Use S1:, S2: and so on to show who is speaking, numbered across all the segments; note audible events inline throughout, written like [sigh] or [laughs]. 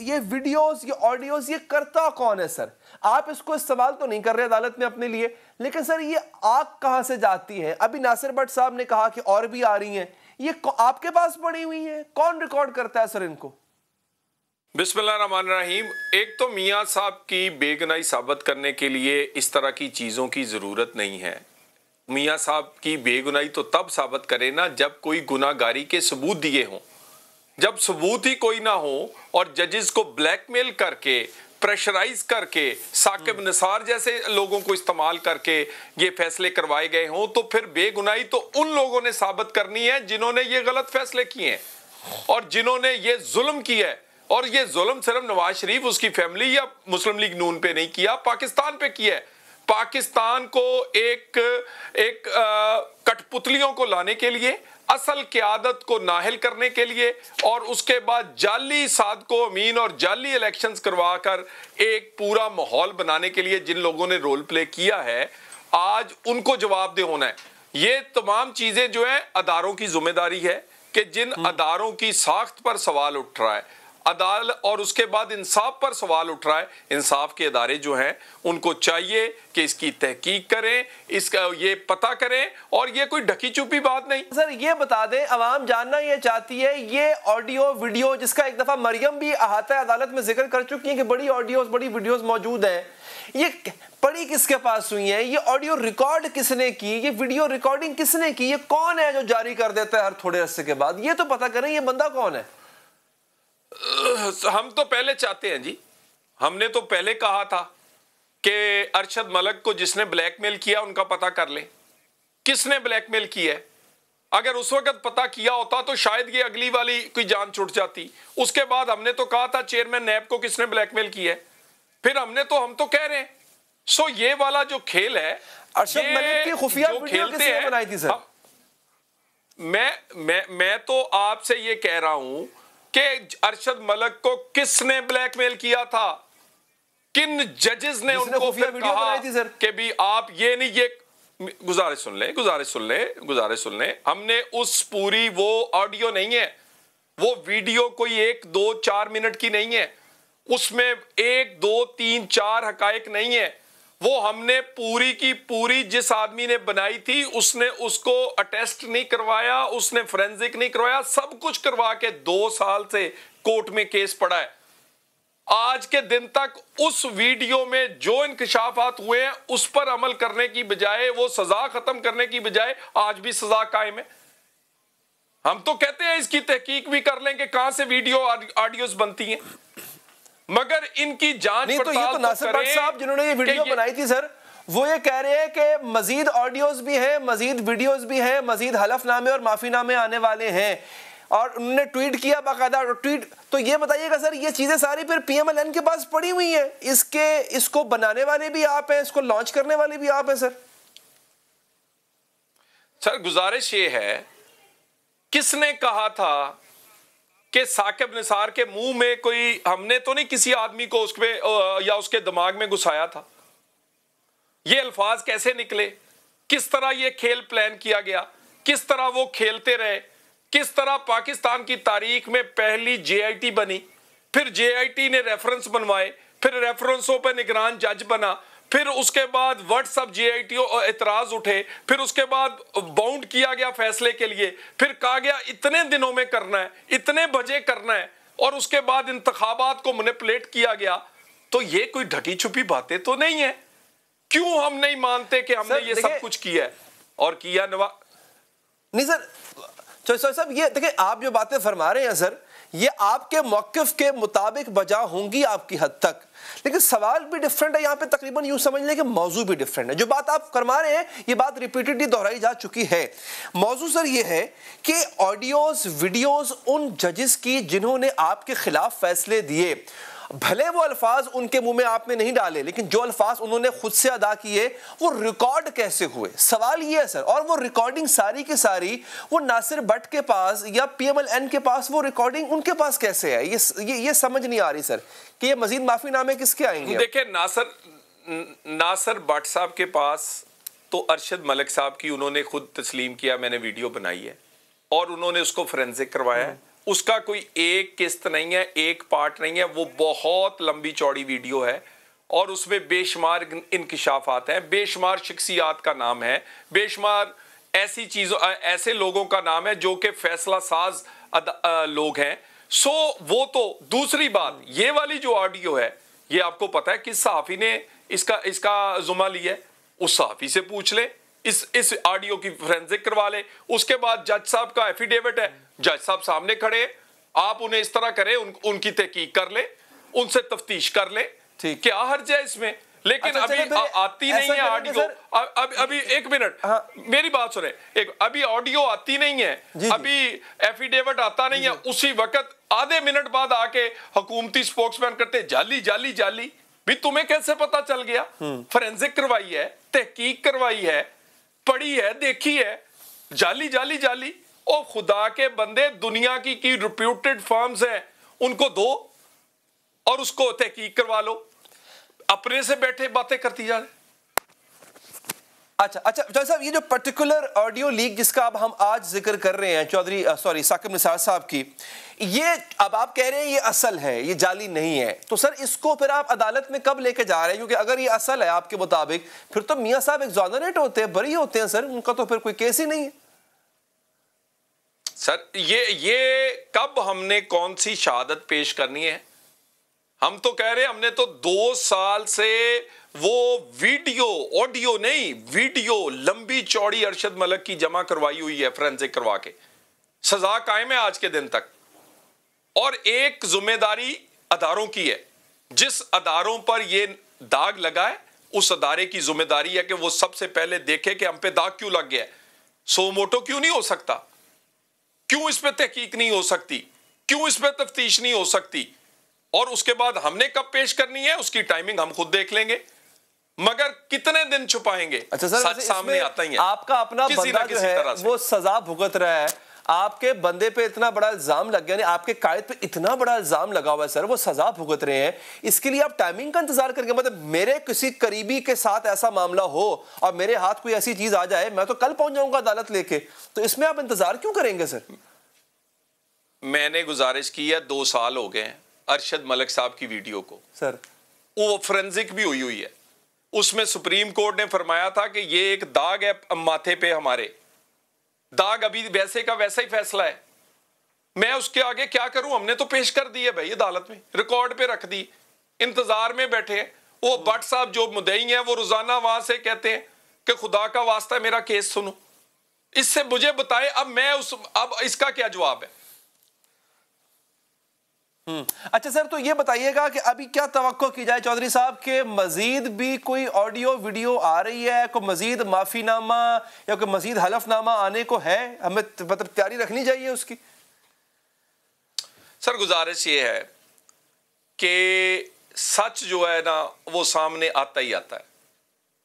S1: ये वीडियोस ये ऑडियोस ये करता कौन है सर आप इसको इस्तेमाल तो नहीं कर रहे अदालत में अपने लिए लेकिन सर ये आग कहां से जाती है अभी नासिर भट्ट साहब ने कहा कि और भी आ रही हैं ये आपके पास पड़ी हुई है कौन रिकॉर्ड करता है सर इनको
S2: बिस्मिल्लाहमान रहीम एक तो मियाँ साहब की बेगनाई साबित करने के लिए इस तरह की चीज़ों की ज़रूरत नहीं है मियाँ साहब की बेगुनाई तो तब साबित करें ना जब कोई गुनागारी के सबूत दिए हों जब सबूत ही कोई ना हो और जजेस को ब्लैकमेल करके प्रेशराइज करके साकिब हम्म। निसार जैसे लोगों को इस्तेमाल करके ये फैसले करवाए गए हों तो फिर बेगुनाही तो उन लोगों ने साबित करनी है जिन्होंने ये गलत फैसले किए हैं और जिन्होंने ये जुल्म किया है और ये जुल्म सिर्फ नवाज शरीफ उसकी फैमिली या मुस्लिम लीग नून पे नहीं किया पाकिस्तान पे किया है पाकिस्तान को एक एक कठपुतलियों को लाने के लिए असल क्यादत को नाहल करने के लिए और उसके बाद जाली साध को अमीन और जाली इलेक्शंस करवा कर एक पूरा माहौल बनाने के लिए जिन लोगों ने रोल प्ले किया है आज उनको जवाबदेह होना है ये तमाम चीज़ें जो है अदारों की जिम्मेदारी है कि जिन अदारों की साख्त पर सवाल उठ रहा है अदालत और उसके बाद इंसाफ पर सवाल उठ रहा है इंसाफ के अदारे जो हैं उनको चाहिए कि इसकी तहकीक करें इसका ये पता करें और ये कोई ढकी चुपी बात नहीं सर ये
S1: बता दें आवाम जानना ये चाहती है ये ऑडियो वीडियो जिसका एक दफ़ा मरियम भी है अदालत में जिक्र कर चुकी है कि बड़ी ऑडियो बड़ी वीडियोज मौजूद हैं ये पड़ी किसके पास हुई है ये ऑडियो रिकॉर्ड किसने की ये वीडियो रिकॉर्डिंग किसने की ये कौन है जो जारी कर देता है हर थोड़े अरसे के बाद ये तो पता करें ये बंदा कौन है
S2: हम तो पहले चाहते हैं जी हमने तो पहले कहा था कि अरशद मलक को जिसने ब्लैकमेल किया उनका पता कर ले किसने ब्लैकमेल किया है अगर उस वक्त पता किया होता तो शायद ये अगली वाली कोई जान छुट जाती उसके बाद हमने तो कहा था चेयरमैन नैब को किसने ब्लैकमेल किया है फिर हमने तो हम तो कह रहे हैं सो ये वाला जो खेल है अरशद मलिक की खुफिया खेलते हैं बनाई थी सर मैं मैं मैं तो आपसे ये कह रहा हूं कि अरशद मलक को किसने ब्लैकमेल किया था किन जजेस ने उनको फिर कहा कि भी आप ये नहीं ये गुजारिश सुन ले गुजारिश सुन ले गुजारिश सुन ले हमने उस पूरी वो ऑडियो नहीं है वो वीडियो कोई एक दो चार मिनट की नहीं है उसमें एक दो तीन चार हकायक नहीं है वो हमने पूरी की पूरी जिस आदमी ने बनाई थी उसने उसको अटेस्ट नहीं करवाया उसने फोरेंसिक नहीं करवाया सब कुछ करवा के दो साल से कोर्ट में केस पड़ा है आज के दिन तक उस वीडियो में जो इंकशाफात हुए हैं उस पर अमल करने की बजाय वो सजा खत्म करने की बजाय आज भी सजा कायम है हम तो कहते हैं इसकी तहकीक भी कर लें कि कहां से वीडियो ऑडियोज बनती हैं मगर इनकी जांच नहीं तो ये तो, तो नासिर भट्ट साहब जिन्होंने ये वीडियो बनाई थी सर
S1: वो ये कह रहे हैं कि मजीद ऑडियोज भी हैं मजीद वीडियोज भी हैं मजीद हलफनामे और माफीनामे आने वाले हैं और उन्होंने ट्वीट किया बाकायदा ट्वीट तो ये बताइएगा सर ये चीज़ें सारी फिर पीएमएलएन के पास पड़ी हुई हैं इसके इसको बनाने वाले भी आप हैं इसको लॉन्च करने वाले भी आप हैं सर
S2: सर गुजारिश ये है किसने कहा था कि साकिब निसार के मुंह में कोई हमने तो नहीं किसी आदमी को उसके या उसके दिमाग में घुसाया था ये अल्फाज कैसे निकले किस तरह ये खेल प्लान किया गया किस तरह वो खेलते रहे किस तरह पाकिस्तान की तारीख में पहली टी बनी फिर टी ने रेफरेंस बनवाए फिर रेफरेंसों पर निगरान जज बना फिर उसके बाद व्हाट्सअप टी एतराज उठे फिर उसके बाद बाउंड किया गया फैसले के लिए फिर कहा गया इतने दिनों में करना है इतने बजे करना है और उसके बाद इंतखाबात को मनिपुलेट किया गया तो ये कोई ढकी छुपी बातें तो नहीं है क्यों हम नहीं मानते कि हमने ये सब कुछ किया है और किया नवा
S1: नहीं सर तो, तो, तो, सर ये देखिए आप जो बातें फरमा रहे हैं सर ये आपके मौकफ के मुताबिक बजा होंगी आपकी हद तक लेकिन सवाल भी डिफरेंट है यहां पे तकरीबन यू समझ लें कि मौजू भी डिफरेंट है जो बात आप करवा रहे हैं ये बात रिपीटेडली दोहराई जा चुकी है मौजू सर ये है कि ऑडियोज़ वीडियोज़ उन जजेस की जिन्होंने आपके ख़िलाफ़ फैसले दिए भले वो अल्फाज उनके मुंह में आपने नहीं डाले लेकिन जो अल्फाज उन्होंने खुद से अदा किए वो रिकॉर्ड कैसे हुए सवाल ये है सर और वो रिकॉर्डिंग सारी की सारी वो नासिर भट्ट के पास या पीएमएलएन के पास वो रिकॉर्डिंग उनके पास कैसे है ये ये, ये समझ नहीं आ रही सर कि ये मजीद माफीनामे किसके आएंगे
S2: देखिए नासर नासर भट्ट साहब के पास तो अरशद मलिक साहब की उन्होंने खुद तस्लीम किया मैंने वीडियो बनाई है और उन्होंने उसको फोरेंसिक करवाया है उसका कोई एक किस्त नहीं है एक पार्ट नहीं है वो बहुत लंबी चौड़ी वीडियो है और उसमें बेशुमार इनकशाफात हैं बेशुमार शख्सियात का नाम है बेशुमार ऐसी चीज़ों ऐसे लोगों का नाम है जो कि फैसला साज लोग हैं सो वो तो दूसरी बात ये वाली जो ऑडियो है ये आपको पता है किस सहाफ़ी ने इसका इसका जुमा लिया है उस सहाफ़ी से पूछ ले इस इस ऑडियो की फ्रेंसिक करवा ले उसके बाद जज साहब का एफिडेविट है जज साहब सामने खड़े आप उन्हें इस तरह करें उन, उनकी तहकीक कर ले उनसे तफ्तीश कर ले क्या हर्ज है इसमें लेकिन अच्छा, अभी आ, आती नहीं है ऑडियो अब अभी एक मिनट हाँ, मेरी बात सुने एक अभी ऑडियो आती नहीं है जी, अभी एफिडेविट आता नहीं है उसी वक्त आधे मिनट बाद आके हुकूमती स्पोक्समैन करते जाली जाली जाली भी तुम्हें कैसे पता चल गया फोरेंसिक हम्म। करवाई है तहकीक करवाई है पढ़ी है देखी है जाली जाली जाली ओ खुदा के बंदे दुनिया की की रिप्यूटेड फर्म्स हैं उनको दो और उसको तहकीक करवा लो अपने से बैठे बातें करती जा रहे
S1: अच्छा अच्छा चौधरी साहब ये जो पर्टिकुलर ऑडियो लीक जिसका अब हम आज जिक्र कर रहे हैं चौधरी सॉरी साकिब निसार साहब की ये अब आप कह रहे हैं ये असल है ये जाली नहीं है तो सर इसको फिर आप अदालत में कब लेके जा रहे हैं क्योंकि अगर ये असल है आपके मुताबिक फिर तो मियाँ साहब एग्जॉनरेट होते हैं बरी होते हैं सर उनका तो फिर कोई केस ही नहीं है
S2: सर ये ये कब हमने कौन सी शहादत पेश करनी है हम तो कह रहे हमने तो दो साल से वो वीडियो ऑडियो नहीं वीडियो लंबी चौड़ी अरशद मलक की जमा करवाई हुई है फ्रेंसिक करवा के सजा कायम है आज के दिन तक और एक जिम्मेदारी अदारों की है जिस अदारों पर यह दाग लगा है उस अदारे की जिम्मेदारी है कि वो सबसे पहले देखे कि हम पे दाग क्यों लग गया है सो मोटो क्यों नहीं हो सकता क्यों इस पर तहकीक नहीं हो सकती क्यों इस पर तफ्तीश नहीं हो सकती और उसके बाद हमने कब पेश करनी है उसकी टाइमिंग हम खुद देख लेंगे मगर कितने दिन छुपाएंगे अच्छा सर सामने आता ही है आपका अपना बंदा जो है
S1: वो सजा भुगत रहा है आपके बंदे पे इतना बड़ा इल्जाम लग गया आपके कायद पे इतना बड़ा इल्जाम लगा हुआ है सर वो सजा भुगत रहे हैं इसके लिए आप टाइमिंग का इंतजार करके मतलब मेरे किसी करीबी के साथ ऐसा मामला हो और मेरे हाथ कोई ऐसी चीज आ जाए मैं तो कल पहुंच जाऊंगा अदालत लेके तो इसमें आप इंतजार क्यों करेंगे
S2: सर मैंने गुजारिश की है दो साल हो गए अरशद मलिक साहब की वीडियो को सर वो फ्रेंसिक भी हुई हुई है उसमें सुप्रीम कोर्ट ने फरमाया था कि ये एक दाग है माथे पे हमारे दाग अभी वैसे का वैसा ही फैसला है मैं उसके आगे क्या करूं हमने तो पेश कर दी है भाई अदालत में रिकॉर्ड पे रख दी इंतजार में बैठे वो भट्ट साहब जो मुदई है वो रोजाना वहां से कहते हैं कि खुदा का वास्ता मेरा केस सुनो इससे मुझे बताए अब मैं उस अब इसका क्या जवाब है
S1: हम्म। अच्छा सर तो ये बताइएगा कि अभी क्या तो की जाए चौधरी साहब के मजीद भी कोई ऑडियो वीडियो आ रही है कोई मजीद माफीनामा या कोई मजीद हलफनामा आने को है हमें मतलब तैयारी रखनी चाहिए उसकी
S2: सर गुजारिश ये है कि सच जो है ना वो सामने आता ही आता है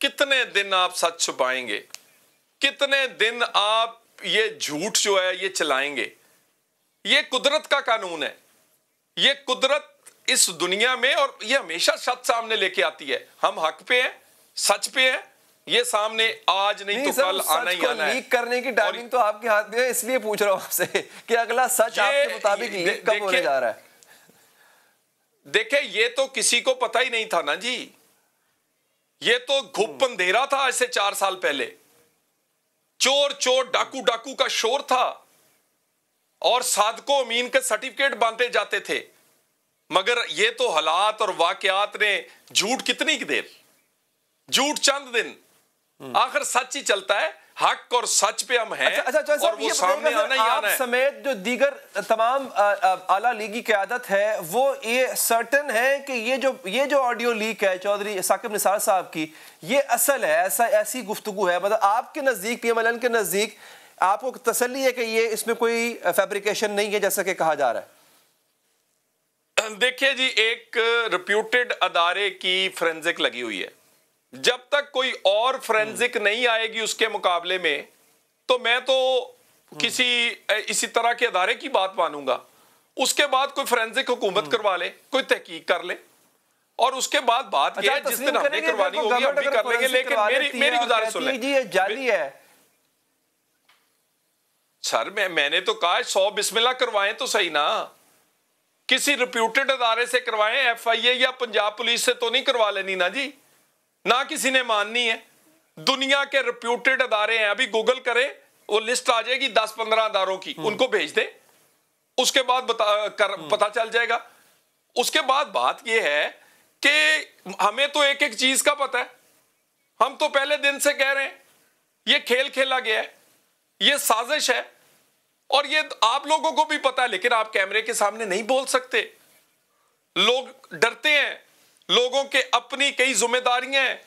S2: कितने दिन आप सच छुपाएंगे कितने दिन आप ये झूठ जो है ये चलाएंगे ये कुदरत का कानून है ये कुदरत इस दुनिया में और ये हमेशा सच सामने लेके आती है हम हक पे हैं सच पे हैं ये सामने आज नहीं, नहीं तो कल आना ही आना है
S1: करने की टाइमिंग तो आपके हाथ में है इसलिए पूछ रहा
S2: हूं आपसे [laughs] कि अगला सच आपके मुताबिक लीक कब होने जा रहा है देखे ये तो किसी को पता ही नहीं था ना जी ये तो घुप हम्म। अंधेरा था आज से चार साल पहले चोर चोर डाकू डाकू का शोर था और साधकों अमीन के सर्टिफिकेट बांटे जाते थे मगर ये तो हालात और वाकयात ने झूठ कितनी की देर झूठ चंद दिन हम्म। आखिर सच ही चलता है हक और सच पे हम हैं अच्छा, अच्छा, अच्छा और वो सामने आना ही आना है
S1: समेत जो दीगर तमाम आला लीगी आदत है वो ये सर्टन है कि ये जो ये जो ऑडियो लीक है चौधरी साकिब निसार साहब की ये असल है ऐसा ऐसी गुफ्तु है मतलब आपके नज़दीक पी के नज़दीक आपको तसली है कि ये इसमें कोई फैब्रिकेशन नहीं है जैसा कि कहा जा रहा
S2: है देखिए जी एक रिप्यूटेड अदारे की फ्रेंजिक लगी हुई है जब तक कोई और फ्रेंजिक हम्म। नहीं आएगी उसके मुकाबले में तो मैं तो हम्म। किसी इसी तरह के अदारे की बात मानूंगा उसके बाद कोई फ्रेंजिक हुकूमत हम्म। करवा ले कोई तहकीक कर ले और उसके बाद बात अच्छा, यह जिस दिन हमने करवानी होगी हम भी कर लेंगे लेकिन मेरी मेरी गुजारिश सुन
S1: ले जाली है
S2: सर मैं मैंने तो कहा सौ बिस्मिल्ला करवाएं तो सही ना किसी रिप्यूटेड अदारे से करवाएं एफआईए या पंजाब पुलिस से तो नहीं करवा लेनी ना जी ना किसी ने माननी है दुनिया के रिप्यूटेड अदारे हैं अभी गूगल करें वो लिस्ट आ जाएगी दस पंद्रह अदारों की हम्म। उनको भेज दें उसके बाद बता, कर, हम्म। पता चल जाएगा उसके बाद बात यह है कि हमें तो एक एक चीज का पता है हम तो पहले दिन से कह रहे हैं ये खेल खेला गया है ये साजिश है और ये आप लोगों को भी पता है लेकिन आप कैमरे के सामने नहीं बोल सकते लोग डरते हैं लोगों के अपनी कई जिम्मेदारियां हैं